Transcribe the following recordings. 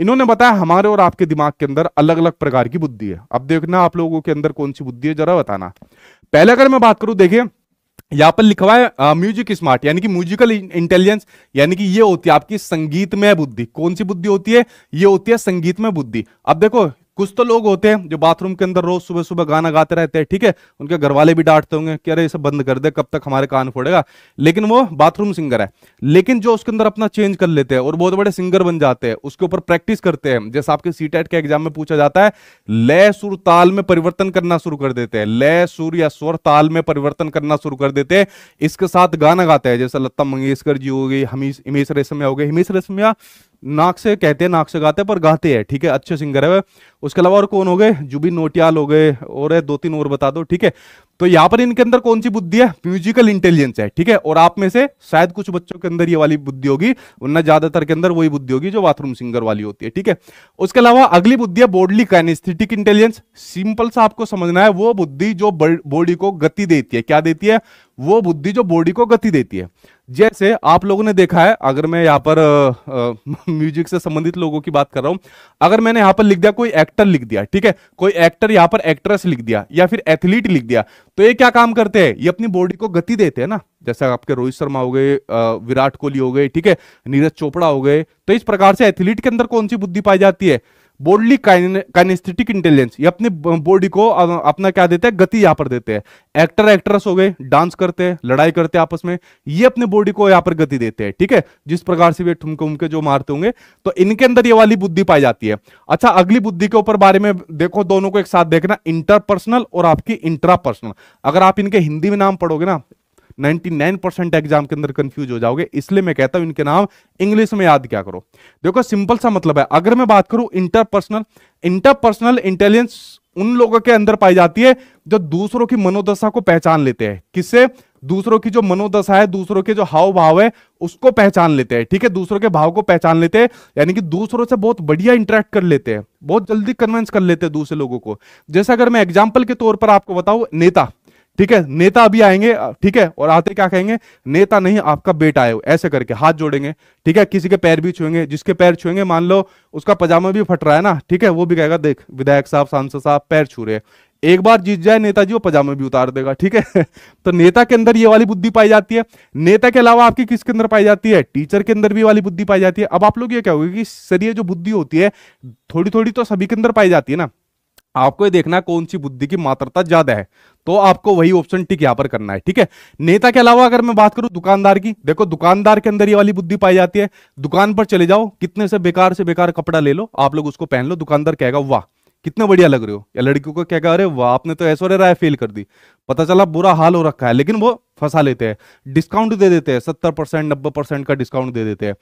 इन्होंने बताया हमारे और आपके दिमाग के अंदर अलग अलग प्रकार की बुद्धि है अब देखना आप लोगों के अंदर कौन सी बुद्धि है जरा बताना पहले अगर मैं बात करूं देखिये यहाँ पर लिखवा है म्यूजिक स्मार्ट यानी कि म्यूजिकल इंटेलिजेंस यानी कि ये होती है आपकी संगीत में बुद्धि कौन सी बुद्धि होती है ये होती है संगीत में बुद्धि अब देखो कुछ तो लोग होते हैं जो बाथरूम के अंदर रोज सुबह सुबह गाना गाते रहते हैं ठीक है उनके घर वाले भी डांटते होंगे कि अरे इसे बंद कर दे कब तक हमारे कान फोड़ेगा लेकिन वो बाथरूम सिंगर है लेकिन जो उसके अंदर अपना चेंज कर लेते हैं और बहुत बड़े सिंगर बन जाते हैं उसके ऊपर प्रैक्टिस करते हैं जैसे आपके सी के एग्जाम में पूछा जाता है लय सुर ताल में परिवर्तन करना शुरू कर देते हैं लय सुर या स्वर ताल में परिवर्तन करना शुरू कर देते हैं इसके साथ गाना गाते हैं जैसे लता मंगेशकर जी हो गई हमीश हिमेश रेशमिया हो गई हिमेश रेशमिया नाक से कहते हैं नाक से गाते हैं पर गाते हैं ठीक है अच्छे सिंगर है उसके अलावा और कौन हो गए जुबिन नोटियाल हो गए और है दो तीन और बता दो ठीक है तो यहाँ पर इनके अंदर कौन सी बुद्धि है म्यूजिकल इंटेलिजेंस है ठीक है और आप में से शायद कुछ बच्चों के अंदर ये वाली बुद्धि होगी वरना ज्यादातर के अंदर वही बुद्धि होगी जो बाथरूम सिंगर वाली होती है ठीक है उसके अलावा अगली बुद्धि है बॉडली कैनिस्थिटिक इंटेलिजेंस सिंपल सा आपको समझना है वो बुद्धि जो बॉडी को गति देती है क्या देती है वो बुद्धि जो बॉडी को गति देती है जैसे आप लोगों ने देखा है अगर मैं यहाँ पर म्यूजिक से संबंधित लोगों की बात कर रहा हूं अगर मैंने यहाँ पर लिख दिया कोई एक्टर लिख दिया ठीक है कोई एक्टर यहाँ पर एक्ट्रेस लिख दिया या फिर एथलीट लिख दिया तो ये क्या काम करते हैं ये अपनी बॉडी को गति देते हैं ना जैसे आपके रोहित शर्मा हो गए विराट कोहली हो गए ठीक है नीरज चोपड़ा हो गए तो इस प्रकार से एथलीट के अंदर कौन सी बुद्धि पाई जाती है बोर्डली काइनेस्थेटिक इंटेलिजेंस ये अपने बॉडी को अपना क्या देते हैं गति यहाँ पर देते हैं एक्टर एक्ट्रेस हो गए डांस करते हैं लड़ाई करते हैं आपस में ये अपने बॉडी को यहाँ पर गति देते हैं ठीक है जिस प्रकार से वे ठुमके उमके जो मारते होंगे तो इनके अंदर ये वाली बुद्धि पाई जाती है अच्छा अगली बुद्धि के ऊपर बारे में देखो दोनों को एक साथ देखना इंटरपर्सनल और आपकी इंट्रापर्सनल अगर आप इनके हिंदी में नाम पढ़ोगे ना 99% एग्जाम के अंदर कंफ्यूज हो जाओगे इसलिए मैं कहता हूं इनके नाम इंग्लिश में याद क्या करो देखो सिंपल सा मतलब है अगर मैं बात करूं इंटरपर्सनल इंटरपर्सनल इंटेलिजेंस उन लोगों के अंदर पाई जाती है जो दूसरों की मनोदशा को पहचान लेते हैं किससे दूसरों की जो मनोदशा है दूसरों के जो हाव भाव है उसको पहचान लेते हैं ठीक है दूसरों के भाव को पहचान लेते हैं यानी कि दूसरों से बहुत बढ़िया इंटरेक्ट कर लेते हैं बहुत जल्दी कन्वेंस कर लेते हैं दूसरे लोगों को जैसे अगर मैं एग्जाम्पल के तौर पर आपको बताऊं नेता ठीक है नेता अभी आएंगे ठीक है और आते क्या कहेंगे नेता नहीं आपका बेटा आए ऐसे करके हाथ जोड़ेंगे ठीक है किसी के पैर भी छुएंगे जिसके पैर छुएंगे मान लो उसका पजामा भी फट रहा है ना ठीक है वो भी कहेगा देख विधायक साहब सांसद साहब पैर छू रहे एक बार जीत जाए नेताजी वो पजामा भी उतार देगा ठीक है तो नेता के अंदर ये वाली बुद्धि पाई जाती है नेता के अलावा आपकी किसके अंदर पाई जाती है टीचर के अंदर भी वाली बुद्धि पाई जाती है अब आप लोग ये क्या होगी कि सर ये जो बुद्धि होती है थोड़ी थोड़ी तो सभी के अंदर पाई जाती है ना आपको ये देखना कौन सी बुद्धि की मात्रता ज्यादा है तो आपको वही ऑप्शन टिक यहां पर करना है ठीक है नेता के अलावा अगर मैं बात करूं दुकानदार की देखो दुकानदार के अंदर ये वाली बुद्धि पाई जाती है दुकान पर चले जाओ कितने से बेकार से बेकार कपड़ा ले लो आप लोग उसको पहन लो दुकानदार कहेगा वाह कितने बढ़िया लग रहे हो या लड़कियों को क्या अरे वाह आपने तो ऐश्वर्य राय फेल कर दी पता चला बुरा हाल हो रखा है लेकिन वो फंसा लेते हैं डिस्काउंट दे देते हैं सत्तर परसेंट नब्बे परसेंट का डिस्काउंट दे देते हैं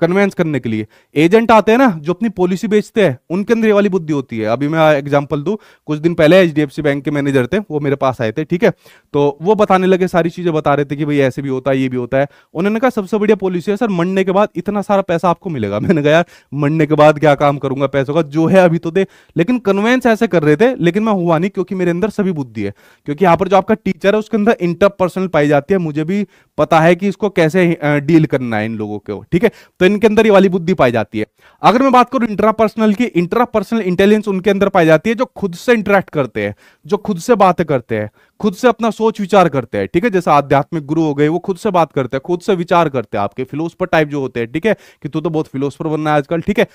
कन्वेंस करने के लिए एजेंट आते हैं ना जो अपनी पॉलिसी बेचते हैं उनके अंदर ये वाली बुद्धि होती है अभी मैं एग्जांपल दू कुछ दिन पहले एच बैंक के मैनेजर थे वो मेरे पास आए थे ठीक है तो वो बताने लगे सारी चीजें बता रहे थे कि भाई ऐसे भी होता है ये भी होता है उन्होंने कहा सबसे बढ़िया पॉलिसी है सर मंडने के बाद इतना सारा पैसा आपको मिलेगा मैंने कहा यार मंडने के बाद क्या काम करूंगा पैसों का जो है अभी तो दे लेकिन कन्वेंस ऐसे कर रहे थे लेकिन मैं हुआ नहीं क्योंकि मेरे अंदर सभी बुद्धि है क्योंकि यहाँ पर जो आपका टीचर है उसके अंदर इंटरपर्सनल पाई जाती है मुझे भी पता है कि इसको कैसे डील करना है इन लोगों को ठीक है तो इनके अंदर ये वाली बुद्धि पाई जाती है अगर मैं बात करूं इंट्रापर्सनल की इंट्रापर्सनल इंटेलिजेंस उनके अंदर पाई जाती है जो खुद से इंटरेक्ट करते हैं जो खुद से बात करते हैं खुद से अपना सोच विचार करते हैं ठीक है जैसे आध्यात्मिक गुरु हो गए वो खुद से बात करते हैं खुद से विचार करते हैं आपके फिलोसफर टाइप जो होते हैं ठीक है कि तू तो बहुत फिलोसफर बनना है आजकल ठीक है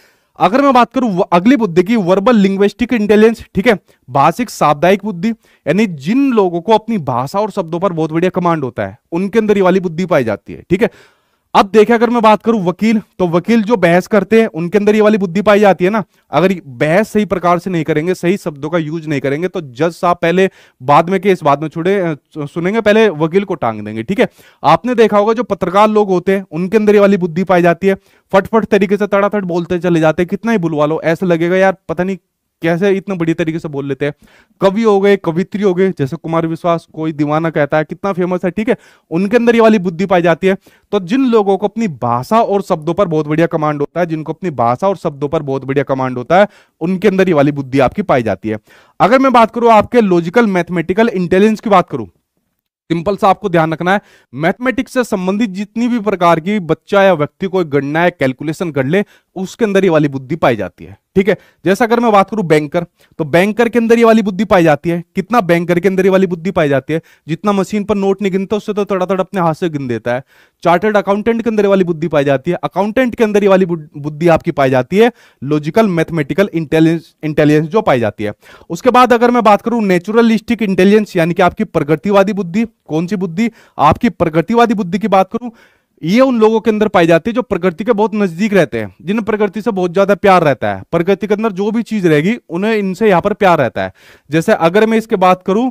अगर मैं बात करूं अगली बुद्धि की वर्बल लिंग्विस्टिक इंटेलिजेंस ठीक है भाषिक साप्ताहिक बुद्धि यानी जिन लोगों को अपनी भाषा और शब्दों पर बहुत बढ़िया कमांड होता है उनके अंदर ये वाली बुद्धि पाई जाती है ठीक है अब देखे अगर मैं बात करूं वकील तो वकील जो बहस करते हैं उनके अंदर ये वाली बुद्धि पाई जाती है ना अगर बहस सही प्रकार से नहीं करेंगे सही शब्दों का यूज नहीं करेंगे तो जज साहब पहले बाद में के इस बात में छुड़े सुनेंगे पहले वकील को टांग देंगे ठीक है आपने देखा होगा जो पत्रकार लोग होते हैं उनके अंदर ये वाली बुद्धि पाई जाती है फटफट तरीके से तड़ाथट बोलते चले जाते हैं कितना ही बुलवा लो ऐसा लगेगा यार पता नहीं कैसे इतना बढ़िया तरीके से बोल लेते हैं कवि हो गए कवित्री हो गए जैसे कुमार विश्वास कोई दीवाना कहता है कितना फेमस है ठीक है उनके अंदर ये वाली बुद्धि पाई जाती है तो जिन लोगों को अपनी भाषा और शब्दों पर बहुत बढ़िया कमांड होता है जिनको अपनी भाषा और शब्दों पर बहुत बढ़िया कमांड होता है उनके अंदर ये वाली बुद्धि आपकी पाई जाती है अगर मैं बात करूं आपके लॉजिकल मैथमेटिकल इंटेलिजेंस की बात करूं सिंपल सा आपको ध्यान रखना है मैथमेटिक्स से संबंधित जितनी भी प्रकार की बच्चा या व्यक्ति कोई गणना या कैलकुलेशन कर ले उसके अंदर ये वाली बुद्धि पाई जाती है ठीक है जैसा अगर मैं बात करूं बैंकर तो बैंकर के अंदर ये वाली बुद्धि पाई जाती है कितना बैंकर के अंदर ये वाली बुद्धि पाई जाती है जितना मशीन पर नोट नहीं गिनता उससे तो थोड़ा थोड़ा अपने हाथ से गिन देता है चार्टर्ड अकाउंटेंट के अंदर ये वाली बुद्धि पाई जाती है अकाउंटेंट के अंदर ये वाली बुद्धि आपकी पाई जाती है लॉजिकल मैथमेटिकल इंटेलिजेंस इंटेलिजेंस जो पाई जाती है उसके बाद अगर मैं बात करूं नेचुरलिस्टिक इंटेलिजेंस यानी कि आपकी प्रगतिवादी बुद्धि कौन सी बुद्धि आपकी प्रगतिवादी बुद्धि की बात करूं ये उन लोगों के अंदर पाई जाती है जो प्रकृति के बहुत नजदीक रहते हैं जिन प्रकृति से बहुत ज्यादा प्यार रहता है प्रकृति के अंदर जो भी चीज रहेगी उन्हें इनसे यहाँ पर प्यार रहता है जैसे अगर मैं इसके बात करूं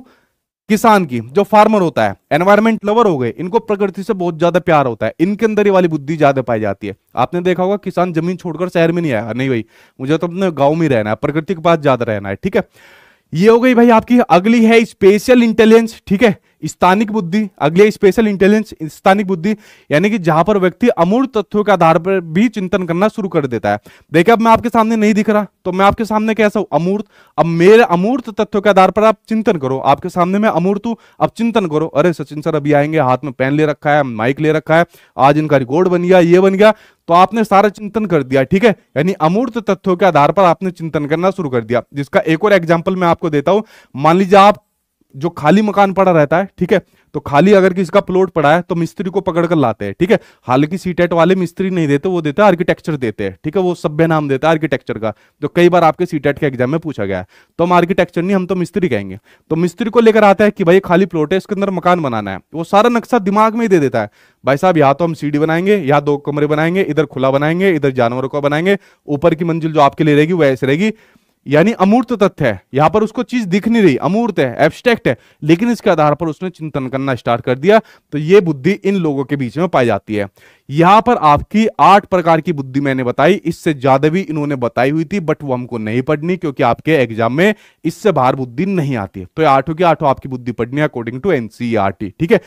किसान की जो फार्मर होता है एनवायरमेंट लवर हो गए इनको प्रकृति से बहुत ज्यादा प्यार होता है इनके अंदर ही वाली बुद्धि ज्यादा पाई जाती है आपने देखा होगा किसान जमीन छोड़कर शहर में नहीं आया नहीं भाई मुझे तो अपने गाँव में रहना है प्रकृति के पास ज्यादा रहना है ठीक है ये हो गई भाई आपकी अगली है स्पेशल इंटेलिजेंस ठीक है स्थानिक बुद्धि अगले स्पेशल इंटेलिजेंस स्थानिक बुद्धि यानी कि जहां पर व्यक्ति अमूर्त तथ्यों के आधार पर भी चिंतन करना शुरू कर देता है देखिए अब मैं आपके सामने नहीं दिख रहा तो मैं आपके सामने कैसा हूं अमूर्त अब मेरे अमूर्त तथ्यों के आधार पर आप चिंतन करो आपके सामने मैं अमूर्त हूं अब चिंतन करो अरे सचिन सर अभी आएंगे हाथ में पेन ले रखा है माइक ले रखा है आज इनका रिकॉर्ड बन गया ये बन गया तो आपने सारा चिंतन कर दिया ठीक है यानी अमूर्त तथ्यों के आधार पर आपने चिंतन करना शुरू कर दिया जिसका एक और एग्जाम्पल मैं आपको देता हूं मान लीजिए आप जो खाली मकान पड़ा रहता है ठीक है तो खाली अगर किसी का प्लॉट पड़ा है तो मिस्त्री को पकड़ कर लाते हैं ठीक है हालांकि सीटेट वाले मिस्त्री नहीं देते वो देते आर्किटेक्चर देते हैं ठीक है वो सभ्य नाम देता है आर्किटेक्चर का जो कई बार आपके सीटेट के एग्जाम में पूछा गया है तो हम आर्किटेक्चर नहीं हम तो मिस्त्री कहेंगे तो मिस्त्री को लेकर आता है कि भाई खाली प्लॉट है इसके अंदर मकान बनाना है वो सारा नक्शा दिमाग में ही दे देता है भाई साहब यहाँ तो हम सीढ़ी बनाएंगे या दो कमरे बनाएंगे इधर खुला बनाएंगे इधर जानवरों को बनाएंगे ऊपर की मंजिल जो आपके लिए रहेगी वो ऐसे रहेगी यानी अमूर्त तथ्य है यहां पर उसको चीज दिख नहीं रही अमूर्त है एब्स्ट्रैक्ट है लेकिन इसके आधार पर उसने चिंतन करना स्टार्ट कर दिया तो ये बुद्धि इन लोगों के बीच में पाई जाती है यहां पर आपकी आठ प्रकार की बुद्धि मैंने बताई इससे ज्यादा भी इन्होंने बताई हुई थी बट वो हमको नहीं पढ़नी क्योंकि आपके एग्जाम में इससे बाहर बुद्धि नहीं आती तो आठों की आठों आपकी बुद्धि पढ़नी है अकॉर्डिंग टू एनसीआर ठीक है